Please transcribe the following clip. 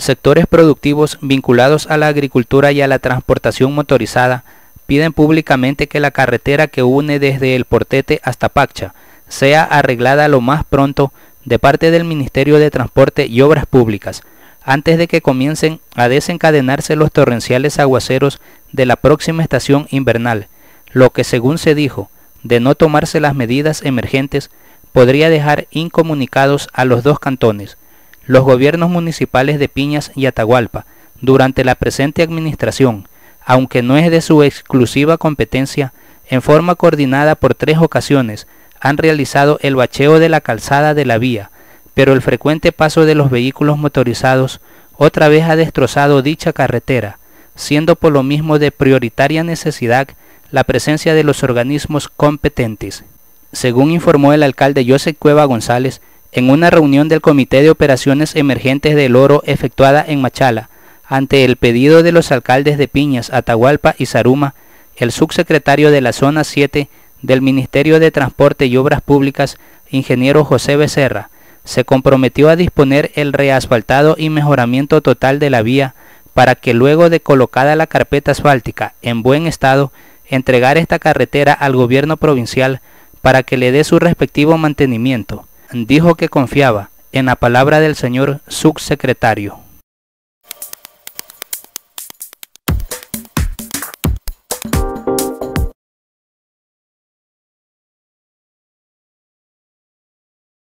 Sectores productivos vinculados a la agricultura y a la transportación motorizada piden públicamente que la carretera que une desde el Portete hasta Pacha sea arreglada lo más pronto de parte del Ministerio de Transporte y Obras Públicas, antes de que comiencen a desencadenarse los torrenciales aguaceros de la próxima estación invernal, lo que según se dijo, de no tomarse las medidas emergentes, podría dejar incomunicados a los dos cantones, los gobiernos municipales de Piñas y Atahualpa durante la presente administración, aunque no es de su exclusiva competencia, en forma coordinada por tres ocasiones han realizado el bacheo de la calzada de la vía, pero el frecuente paso de los vehículos motorizados otra vez ha destrozado dicha carretera, siendo por lo mismo de prioritaria necesidad la presencia de los organismos competentes. Según informó el alcalde José Cueva González, en una reunión del Comité de Operaciones Emergentes del Oro efectuada en Machala, ante el pedido de los alcaldes de Piñas, Atahualpa y Zaruma, el subsecretario de la Zona 7 del Ministerio de Transporte y Obras Públicas, ingeniero José Becerra, se comprometió a disponer el reasfaltado y mejoramiento total de la vía para que luego de colocada la carpeta asfáltica en buen estado, entregar esta carretera al gobierno provincial para que le dé su respectivo mantenimiento dijo que confiaba en la palabra del señor subsecretario.